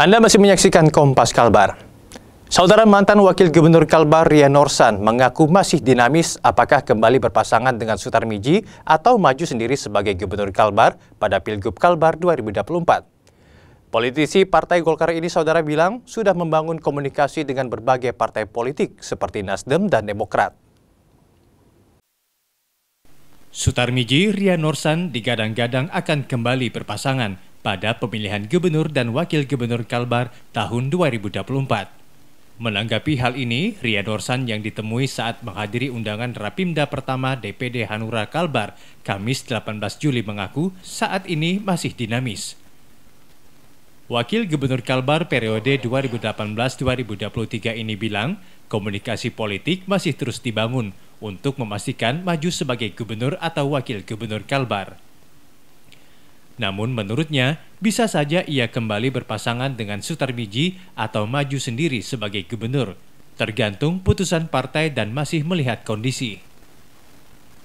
Anda masih menyaksikan Kompas Kalbar. Saudara mantan Wakil Gubernur Kalbar Ria Norsan mengaku masih dinamis apakah kembali berpasangan dengan Sutar Miji atau maju sendiri sebagai Gubernur Kalbar pada Pilgub Kalbar 2024. Politisi Partai Golkar ini saudara bilang sudah membangun komunikasi dengan berbagai partai politik seperti Nasdem dan Demokrat. Sutar Miji Ria Norsan digadang-gadang akan kembali berpasangan pada pemilihan gubernur dan wakil gubernur Kalbar tahun 2024. Menanggapi hal ini, Ria Dorsan yang ditemui saat menghadiri undangan Rapimda pertama DPD Hanura Kalbar Kamis 18 Juli mengaku saat ini masih dinamis. Wakil Gubernur Kalbar periode 2018-2023 ini bilang, komunikasi politik masih terus dibangun untuk memastikan maju sebagai gubernur atau wakil gubernur Kalbar. Namun menurutnya, bisa saja ia kembali berpasangan dengan Sutarmiji atau maju sendiri sebagai gubernur, tergantung putusan partai dan masih melihat kondisi.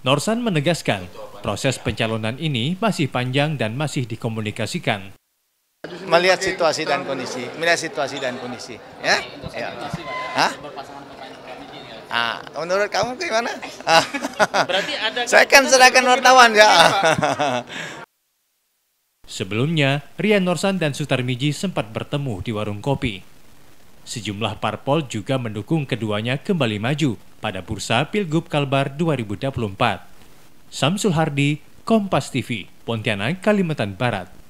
Norsan menegaskan, proses pencalonan ini masih panjang dan masih dikomunikasikan. Melihat situasi dan kondisi, melihat situasi dan kondisi, ya. ya. Hah? Ah, menurut kamu gimana? Ah. Berarti ada Saya kan serahkan wartawan ya. Sebelumnya, Rian Norsan dan Sutar Miji sempat bertemu di warung kopi. Sejumlah parpol juga mendukung keduanya kembali maju pada bursa Pilgub Kalbar 2024. Samsul Hardi, Kompas TV, Pontianak, Kalimantan Barat.